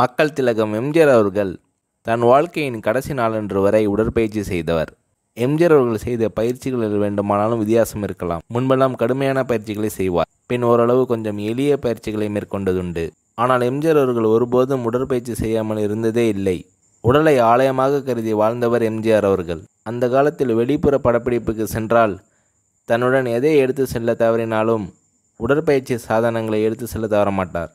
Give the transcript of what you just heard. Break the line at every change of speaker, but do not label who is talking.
மக்கள் திலகம் எம்ஜிஆர் அவர்கள் தன் வாழ்க்கையின் கடைசி நாளன்று வரை உடற்பயிற்சி செய்தவர் எம்ஜிஆர் அவர்கள் செய்த பயிற்சிகளில் வேண்டுமானாலும் வித்தியாசம் இருக்கலாம் முன்பெல்லாம் கடுமையான பயிற்சிகளை செய்வார் பின் ஓரளவு கொஞ்சம் எளிய பயிற்சிகளை மேற்கொண்டதுண்டு ஆனால் எம்ஜிஆர் அவர்கள் ஒருபோதும் உடற்பயிற்சி செய்யாமல் இருந்ததே இல்லை உடலை ஆலயமாக கருதி வாழ்ந்தவர் எம்ஜிஆர் அவர்கள் அந்த காலத்தில் வெளிப்புற படப்பிடிப்புக்கு சென்றால் தன்னுடன் எதை எடுத்து செல்ல தவறினாலும் உடற்பயிற்சி சாதனங்களை எடுத்து செல்ல தவற மாட்டார்